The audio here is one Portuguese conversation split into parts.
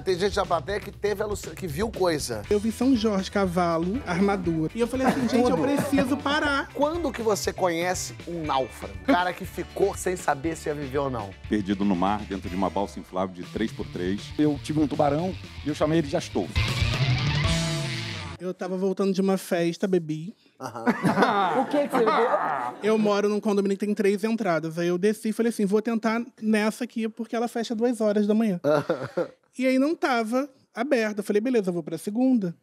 Mas tem gente da plateia que teve que viu coisa. Eu vi São Jorge, cavalo, armadura. E eu falei assim, gente, eu preciso parar. Quando que você conhece um náufrago? Um cara que ficou sem saber se ia viver ou não. Perdido no mar, dentro de uma balsa inflável de 3x3. Eu tive um tubarão e eu chamei ele de Astor. Eu tava voltando de uma festa, bebi. Uhum. o que, que você viu? Eu moro num condomínio que tem três entradas. Aí eu desci e falei assim: vou tentar nessa aqui, porque ela fecha duas horas da manhã. E aí não estava aberta. Eu falei, beleza, eu vou para a segunda.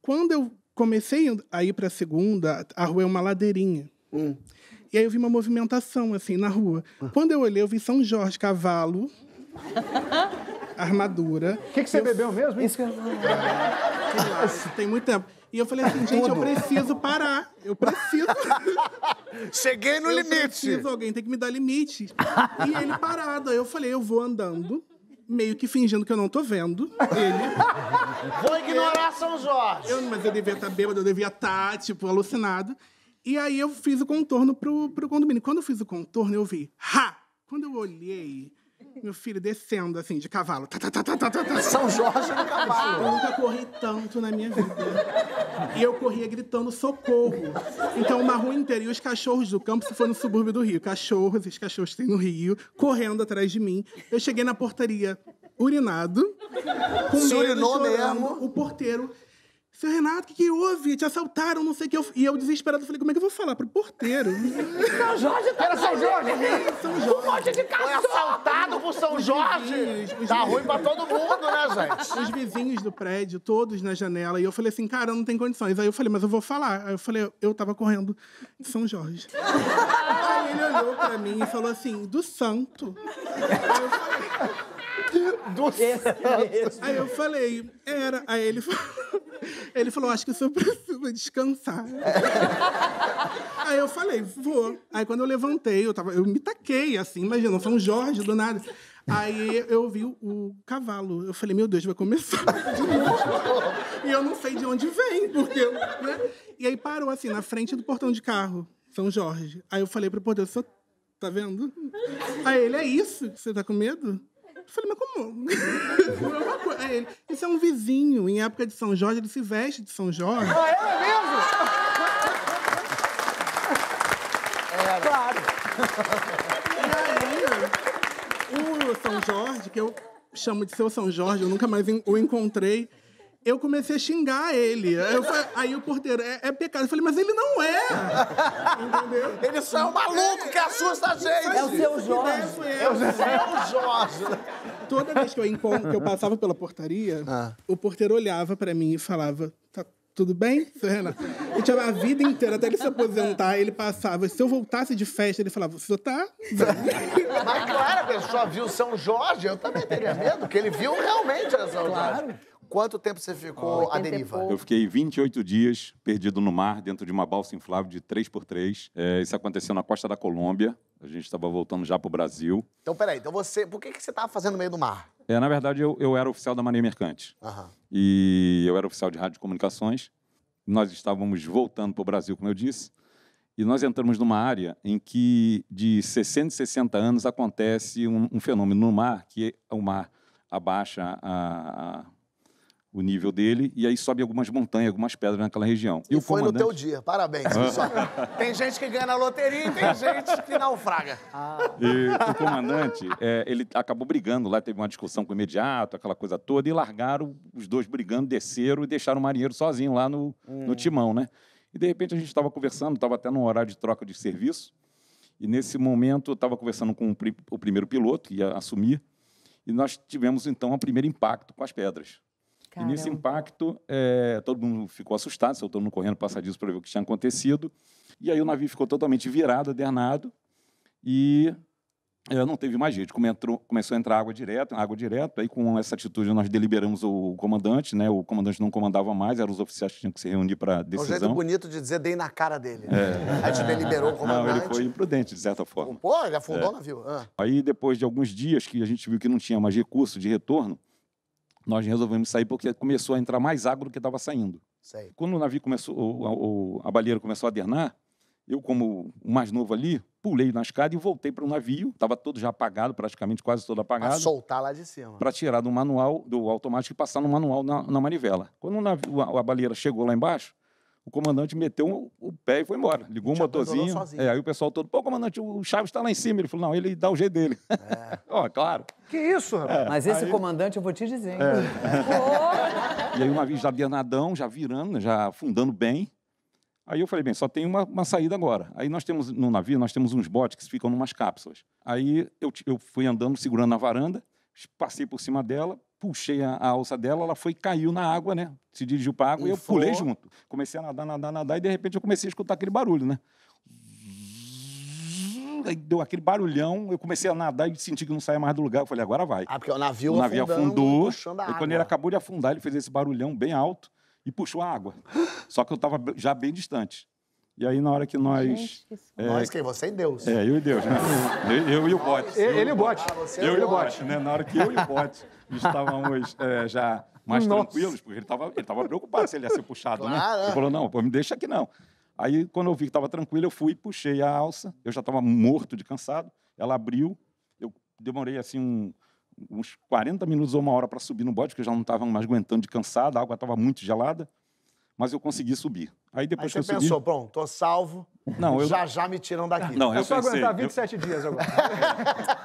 Quando eu comecei a ir para a segunda, a rua é uma ladeirinha. Hum. E aí eu vi uma movimentação, assim, na rua. Ah. Quando eu olhei, eu vi São Jorge, cavalo, armadura. O que, que você eu... bebeu mesmo? Isso que... ah, tem muito tempo. E eu falei assim, gente, eu preciso parar. Eu preciso. Cheguei no eu limite. Preciso, alguém tem que me dar limite. E ele parado. Aí eu falei, eu vou andando meio que fingindo que eu não tô vendo ele. Vou ignorar São Jorge. Eu, mas eu devia estar tá bêbado, eu devia estar, tá, tipo, alucinado. E aí eu fiz o contorno pro, pro condomínio. Quando eu fiz o contorno, eu vi, ha! Quando eu olhei, meu filho descendo, assim, de cavalo. Tá, tá, tá, tá, tá, tá. tá. São Jorge no cavalo. Eu nunca corri tanto na minha vida. E eu corria gritando socorro. Então, uma rua inteira, e os cachorros do campo, se foram no subúrbio do Rio, cachorros, os cachorros têm no Rio, correndo atrás de mim. Eu cheguei na portaria urinado, com medo, chorando, mesmo. o porteiro seu Renato, o que, que, houve? Te assaltaram, não sei o que. Eu... E eu desesperado falei, como é que eu vou falar pro porteiro? São Jorge tá Era São Jorge? São Jorge. Um monte de cachorro. Foi assaltado por São Jorge. tá ruim pra todo mundo, né, gente? Os vizinhos do prédio, todos na janela. E eu falei assim, cara, eu não tenho condições. Aí eu falei, mas eu vou falar. Aí eu falei, eu tava correndo de São Jorge. Aí ele olhou pra mim e falou assim, do santo. Aí eu falei... Filho do Esse mesmo. Aí eu falei, era. Aí ele falou, ele falou, acho que o senhor precisa descansar. Aí eu falei, vou. Aí quando eu levantei, eu, tava, eu me taquei, assim, imagina, São Jorge, do nada. Aí eu vi o cavalo. Eu falei, meu Deus, vai começar. e eu não sei de onde vem, porque. Né? E aí parou assim, na frente do portão de carro, São Jorge. Aí eu falei pro só tá vendo? Aí ele, é isso você tá com medo? Eu falei, mas como? é ele, esse é um vizinho. Em época de São Jorge, ele se veste de São Jorge. Ah, é mesmo? Era. Claro. E aí, o São Jorge, que eu chamo de seu São Jorge, eu nunca mais o encontrei eu comecei a xingar ele. Eu falei, aí o porteiro, é, é, pecado. Eu falei, mas ele não é. Entendeu? Ele só é um maluco que assusta a gente. É o seu Jorge. É, é o seu Jorge. Toda vez que eu, encontro, que eu passava pela portaria, ah. o porteiro olhava para mim e falava, tá tudo bem, Serena? Eu tinha a vida inteira, até ele se aposentar, ele passava. Se eu voltasse de festa, ele falava, você tá? Mas claro, a pessoa viu São Jorge, eu também teria medo, porque ele viu realmente a São claro. Jorge. Quanto tempo você ficou à deriva? Eu fiquei 28 dias perdido no mar, dentro de uma balsa inflável de 3x3. É, isso aconteceu na costa da Colômbia. A gente estava voltando já para o Brasil. Então, peraí, então você, por que, que você estava fazendo no meio do mar? É, na verdade, eu, eu era oficial da Marinha Mercante. Uhum. E eu era oficial de rádio comunicações. Nós estávamos voltando para o Brasil, como eu disse. E nós entramos numa área em que, de 60 e 60 anos, acontece um, um fenômeno no mar, que é o mar abaixa a, a o nível dele e aí sobe algumas montanhas, algumas pedras naquela região. E, e foi comandante... no teu dia, parabéns. tem gente que ganha na loteria e tem gente que naufraga. Ah. E o comandante, é, ele acabou brigando lá, teve uma discussão com o imediato, aquela coisa toda, e largaram os dois brigando, desceram e deixaram o marinheiro sozinho lá no, hum. no timão, né? E de repente a gente estava conversando, estava até num horário de troca de serviço, e nesse momento eu estava conversando com o primeiro piloto, que ia assumir, e nós tivemos então o primeiro impacto com as pedras. Caramba. E nesse impacto, é, todo mundo ficou assustado, saiu todo mundo correndo passadiços para ver o que tinha acontecido. E aí o navio ficou totalmente virado, adernado, e é, não teve mais jeito. Entrou, começou a entrar água direta, água direta. Aí, com essa atitude, nós deliberamos o comandante, né? O comandante não comandava mais, eram os oficiais que tinham que se reunir para decisão. É um jeito bonito de dizer, dei na cara dele. É. A gente deliberou o comandante. Não, ele foi imprudente, de certa forma. Pô, ele afundou é. o navio. Ah. Aí, depois de alguns dias que a gente viu que não tinha mais recurso de retorno, nós resolvemos sair porque começou a entrar mais água do que estava saindo. Sei. Quando o navio começou, o, o, a baleira começou a dernar, eu, como o mais novo ali, pulei na escada e voltei para o navio. Estava todo já apagado, praticamente quase todo apagado. Para soltar lá de cima. Para tirar do manual, do automático e passar no manual na, na manivela. Quando navio, a, a baleira chegou lá embaixo, o comandante meteu um, o pé e foi embora. Ligou o um motorzinho. É, aí o pessoal todo, pô, comandante, o Chaves está lá em cima. Ele falou, não, ele dá o jeito dele. É. Ó, claro. Que isso, rapaz? É. Mas esse aí... comandante, eu vou te dizer. É. e aí o navio já Bernadão, já virando, já afundando bem. Aí eu falei, bem, só tem uma, uma, saída agora. Aí nós temos, no navio, nós temos uns botes que ficam numas cápsulas. Aí eu, eu fui andando, segurando na varanda, passei por cima dela, puxei a, a, alça dela, ela foi caiu na água, né? Se dirigiu para a água e, e eu for... pulei junto. Comecei a nadar, nadar, nadar e de repente eu comecei a escutar aquele barulho, né? Aí deu aquele barulhão, eu comecei a nadar e senti que não saía mais do lugar. Eu falei, agora vai. Ah, porque o navio, o navio afundou. E quando ele acabou de afundar, ele fez esse barulhão bem alto e puxou a água. Só que eu estava já bem distante. E aí, na hora que nós. Gente, que é, nós quem? Você e Deus. É, eu e Deus, né? Eu, eu e o Bote. Ele, ele e o Bote. Ah, eu e o Bote, né? Na hora que eu e o Bote estávamos é, já mais Nossa. tranquilos, porque ele estava ele tava preocupado se ele ia ser puxado, né? claro. né? Ele falou: não, pô, me deixa aqui não. Aí, quando eu vi que estava tranquilo, eu fui, puxei a alça. Eu já estava morto de cansado. Ela abriu. Eu demorei, assim, um, uns 40 minutos ou uma hora para subir no bote, porque eu já não estava mais aguentando de cansado. A água estava muito gelada mas eu consegui subir. Aí depois Aí você pensou, subi... bom, tô salvo. Não, eu... Já já me tiram daqui. Não, eu, só pensei, aguentar 27 eu... dias agora.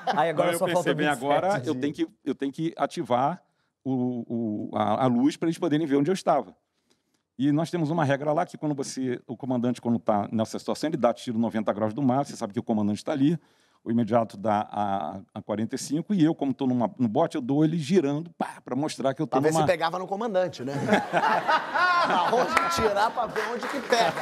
Aí agora eu só falta 27 agora eu tenho que eu tenho que ativar o, o, a, a luz para eles poderem ver onde eu estava. E nós temos uma regra lá que quando você, o comandante, quando está nessa situação, ele dá tiro 90 graus do mar, você sabe que o comandante está ali o imediato dá a, a 45 e eu, como estou no bote, eu dou ele girando para mostrar que eu estou numa... ver se pegava no comandante, né? pra onde tirar para ver onde que pega.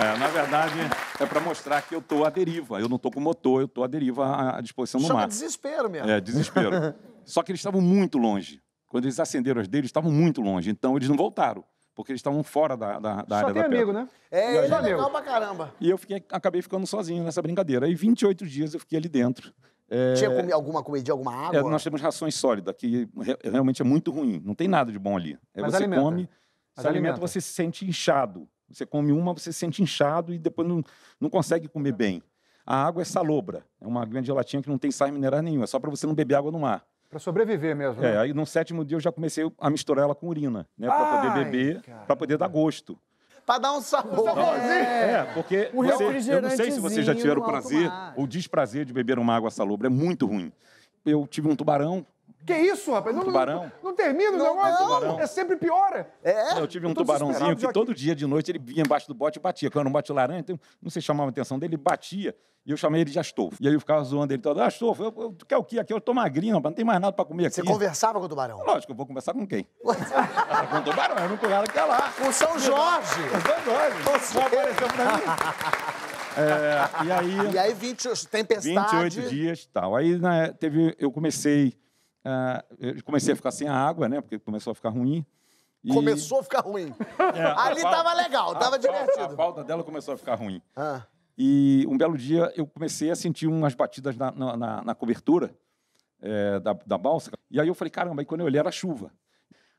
É, na verdade, é para mostrar que eu estou à deriva. Eu não estou com motor, eu estou à deriva à disposição Chama no mar. desespero mesmo. É, desespero. Só que eles estavam muito longe. Quando eles acenderam as deles, estavam muito longe. Então, eles não voltaram porque eles estavam fora da, da, da área da pedra. amigo, né? É, eu ele é legal pra caramba. E eu fiquei, acabei ficando sozinho nessa brincadeira. E 28 dias eu fiquei ali dentro. É... Tinha comi alguma comida, alguma é, água? É, nós temos rações sólidas, que re realmente é muito ruim. Não tem nada de bom ali. É, Mas você alimenta. come, se alimenta, você se sente inchado. Você come uma, você se sente inchado e depois não, não consegue comer bem. A água é salobra, é uma grande gelatina que não tem sais minerais nenhum, é só para você não beber água no mar. Para sobreviver mesmo. É, né? aí no sétimo dia eu já comecei a misturar ela com urina, né? Para poder beber, para poder dar gosto. Para dar um sabor. Um saborzinho. É, é porque você, eu não sei se vocês já tiveram o prazer ou desprazer de beber uma água salobra, é muito ruim. Eu tive um tubarão, que isso, rapaz? Um tubarão? Não, não termina o negócio, não. É sempre piora. É? é. Não, eu tive um eu tubarãozinho que todo dia de noite ele vinha embaixo do bote e batia. Quando eu não bate laranja, então, não sei se chamava a atenção dele, batia. E eu chamei ele de Astolfo. E aí eu ficava zoando ele todo. Astolfo, eu, eu, tu quer o quê aqui? Eu tô magrinho, rapaz, não tem mais nada pra comer aqui. Você conversava com o tubarão? Lógico, eu vou conversar com quem? com o tubarão, eu não com ela que é lá. Com São Jorge. Com São Jorge. Você apareceu pra mim. É, e aí... E aí, 20, tempestade... 28 dias e tal. Aí né, teve, eu comecei ah, eu comecei a ficar sem a água, né? Porque começou a ficar ruim. E... Começou a ficar ruim. É, Ali falta, tava legal, tava a divertido. A falta dela começou a ficar ruim. Ah. E um belo dia eu comecei a sentir umas batidas na, na, na cobertura é, da, da balsa. E aí eu falei, caramba, E quando eu olhei era chuva.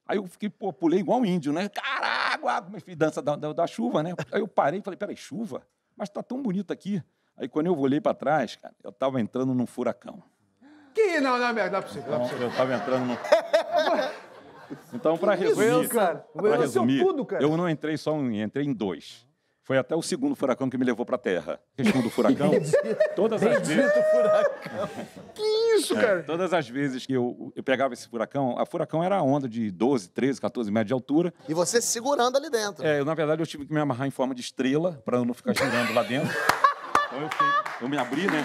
Aí eu fiquei, pô, pulei igual um índio, né? Caraca, dança da, da, da, chuva, né? Aí eu parei e falei, peraí, chuva? Mas tá tão bonito aqui. Aí quando eu olhei para trás, cara, eu tava entrando num furacão. Que não, não merda, é não é, é então, eu tava entrando no. Então, para resumir, isso, cara? Pra resumir cara. eu não entrei só em, entrei em dois. Foi até o segundo furacão que me levou para Terra. Questão do furacão. todas as vezes. furacão. que isso, é, cara? É, todas as vezes que eu, eu pegava esse furacão, a furacão era a onda de 12, 13, 14 metros de altura. E você se segurando ali dentro. É, eu, na verdade, eu tive que me amarrar em forma de estrela para não ficar girando lá dentro. Então eu, eu me abri, né?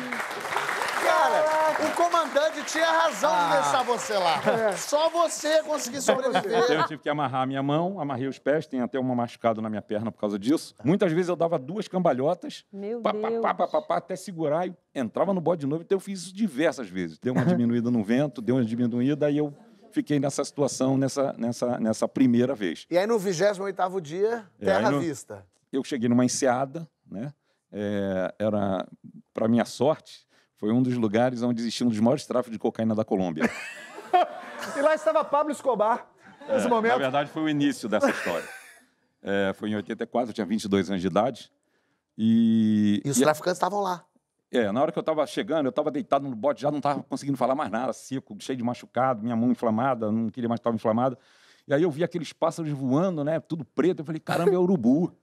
o comandante tinha razão ah. de deixar você lá. É. Só você conseguiu sobreviver. Eu tive que amarrar a minha mão, amarrei os pés, tem até uma machucada na minha perna por causa disso. Muitas vezes eu dava duas cambalhotas, Meu pá, Deus. Pá, pá, pá, pá, até segurar e entrava no bode de novo. Então eu fiz isso diversas vezes. Deu uma diminuída no vento, deu uma diminuída e eu fiquei nessa situação nessa, nessa, nessa primeira vez. E aí no 28 dia, é, terra é, no... vista. Eu cheguei numa enseada, né? É, era, para minha sorte, foi um dos lugares onde existiam um dos maiores tráficos de cocaína da Colômbia. e lá estava Pablo Escobar, nesse é, momento. Na verdade, foi o início dessa história. É, foi em 84, eu tinha 22 anos de idade. E, e os e traficantes estavam lá. É, na hora que eu estava chegando, eu estava deitado no bote, já não estava conseguindo falar mais nada, seco, cheio de machucado, minha mão inflamada, não queria mais estar inflamada. E aí eu vi aqueles pássaros voando, né, tudo preto, eu falei, caramba, é urubu.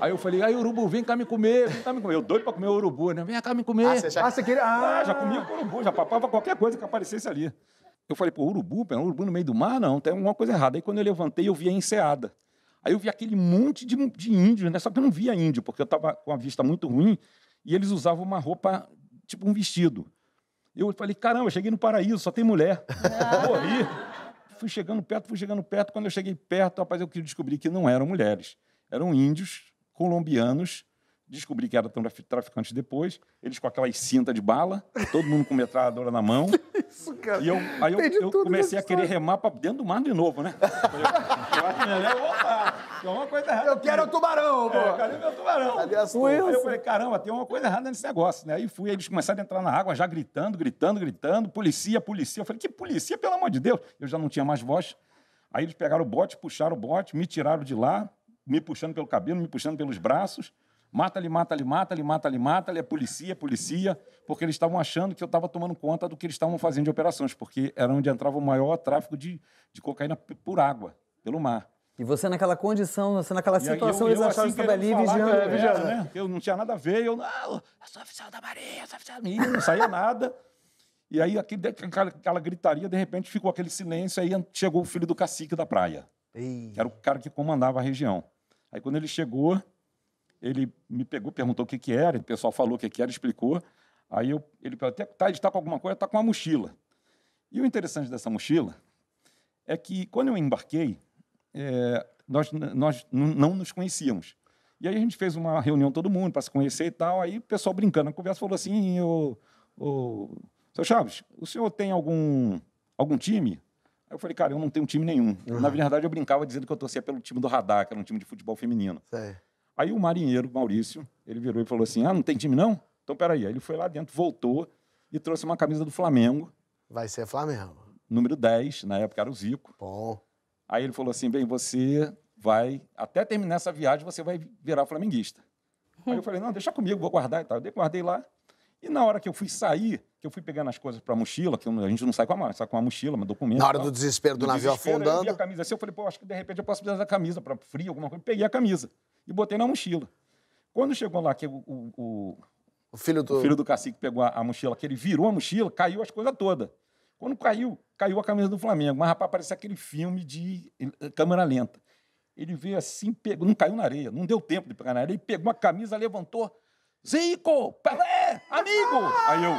Aí eu falei, aí urubu, vem cá me comer, vem cá me comer. Eu doido pra comer urubu, né? Vem cá me comer. Ah, você já... Ah, você queria... ah, ah. já comia urubu, já papava qualquer coisa que aparecesse ali. Eu falei, pô, urubu, pera, é urubu no meio do mar? Não, tem alguma coisa errada. Aí quando eu levantei, eu vi a enseada. Aí eu vi aquele monte de, de índios, né? Só que eu não via índio, porque eu tava com a vista muito ruim, e eles usavam uma roupa, tipo um vestido. Eu falei, caramba, eu cheguei no paraíso, só tem mulher. Ah. Morri. fui chegando perto, fui chegando perto. Quando eu cheguei perto, rapaz, eu descobri que não eram mulheres. Eram índios colombianos. Descobri que eram traficantes depois. Eles com aquelas cinta de bala, todo mundo com metralhadora na mão. Isso, cara. E eu, aí eu, eu comecei a querer remar para dentro do mar de novo, né? Eu, eu acho melhor Tem uma coisa errada. Eu quero o tubarão, é, pô. É, cadê meu tubarão? Cadê Aí eu falei, caramba, tem uma coisa errada nesse negócio, né? Aí fui, eles começaram a entrar na água já gritando, gritando, gritando. Policia, policia. Eu falei, que policia, pelo amor de Deus? Eu já não tinha mais voz. Aí eles pegaram o bote, puxaram o bote, me tiraram de lá me puxando pelo cabelo, me puxando pelos braços. Mata-lhe, mata-lhe, mata-lhe, mata-lhe, mata-lhe, é polícia, é polícia, porque eles estavam achando que eu estava tomando conta do que eles estavam fazendo de operações, porque era onde entrava o maior tráfico de, de cocaína por água, pelo mar. E você naquela condição, você naquela situação, eles eu, acharam assim que estava ali vigiando. É, né? Eu não tinha nada a ver, eu, não. Ah, eu sou oficial da Marinha, eu sou oficial da Marinha, não saía nada. E aí aqui aquela, aquela, gritaria, de repente ficou aquele silêncio, aí chegou o filho do cacique da praia. Ei. Que era o cara que comandava a região. Aí quando ele chegou, ele me pegou, perguntou o que, que era, o pessoal falou o que, que era, explicou. Aí eu, ele falou, tá, ele está com alguma coisa? Está com uma mochila. E o interessante dessa mochila é que, quando eu embarquei, é, nós, nós não nos conhecíamos. E aí a gente fez uma reunião todo mundo para se conhecer e tal. Aí o pessoal brincando na conversa falou assim: o, o, Seu Chaves, o senhor tem algum, algum time? Aí eu falei, cara, eu não tenho time nenhum. Uhum. Na verdade, eu brincava dizendo que eu torcia pelo time do Radar, que era um time de futebol feminino. Sei. Aí o marinheiro, Maurício, ele virou e falou assim: ah, não tem time não? Então peraí. Aí ele foi lá dentro, voltou e trouxe uma camisa do Flamengo. Vai ser Flamengo. Número 10, na época era o Zico. Bom. Aí ele falou assim: bem, você vai, até terminar essa viagem, você vai virar flamenguista. Aí eu falei: não, deixa comigo, vou guardar e tal. Eu guardei lá. E na hora que eu fui sair, que eu fui pegando as coisas para a mochila, que a gente não sai com a mala, sai com a mochila, mas documento. Na hora do desespero do, navio desespero, afundando. Eu vi a camisa assim, eu falei, pô, acho que de repente eu posso precisar da camisa para frio, alguma coisa. Peguei a camisa e botei na mochila. Quando chegou lá, que o, o, o filho, do... o filho do cacique pegou a, a mochila, que ele virou a mochila, caiu as coisas todas. Quando caiu, caiu a camisa do Flamengo. Mas, rapaz, parecia aquele filme de eh, câmera lenta. Ele veio assim, pegou, não caiu na areia, não deu tempo de pegar na areia. Ele pegou a camisa, levantou, Zico, Pelé, amigo. Aí eu,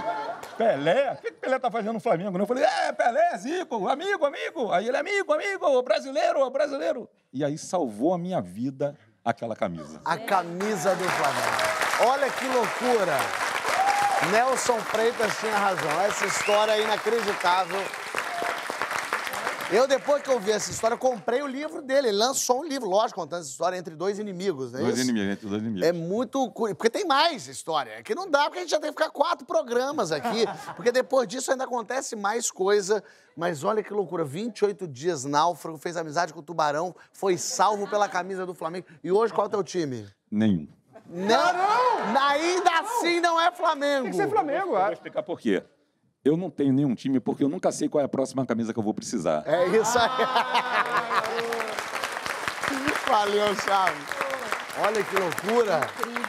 Pelé? O que, que Pelé tá fazendo no Flamengo? Né? Eu falei, é, Pelé, Zico, amigo, amigo. Aí ele, amigo, amigo, brasileiro, brasileiro. E aí salvou a minha vida aquela camisa. A camisa do Flamengo. Olha que loucura. Nelson Freitas tinha razão. Essa história é inacreditável. Eu, depois que eu vi essa história, comprei o livro dele. Ele lançou um livro, lógico, contando essa história entre dois inimigos, né? Dois inimigos, entre dois inimigos. É muito. Porque tem mais história. É que não dá, porque a gente já tem que ficar quatro programas aqui. Porque depois disso ainda acontece mais coisa. Mas olha que loucura, 28 dias náufrago, fez amizade com o Tubarão, foi salvo pela camisa do Flamengo. E hoje qual é o teu time? Nenhum. Não, não! Ainda não. assim não é Flamengo. Tem que ser Flamengo, eu Vou explicar por quê. Eu não tenho nenhum time porque eu nunca sei qual é a próxima camisa que eu vou precisar. É isso aí. Ah, valeu, Chaves. Olha que loucura.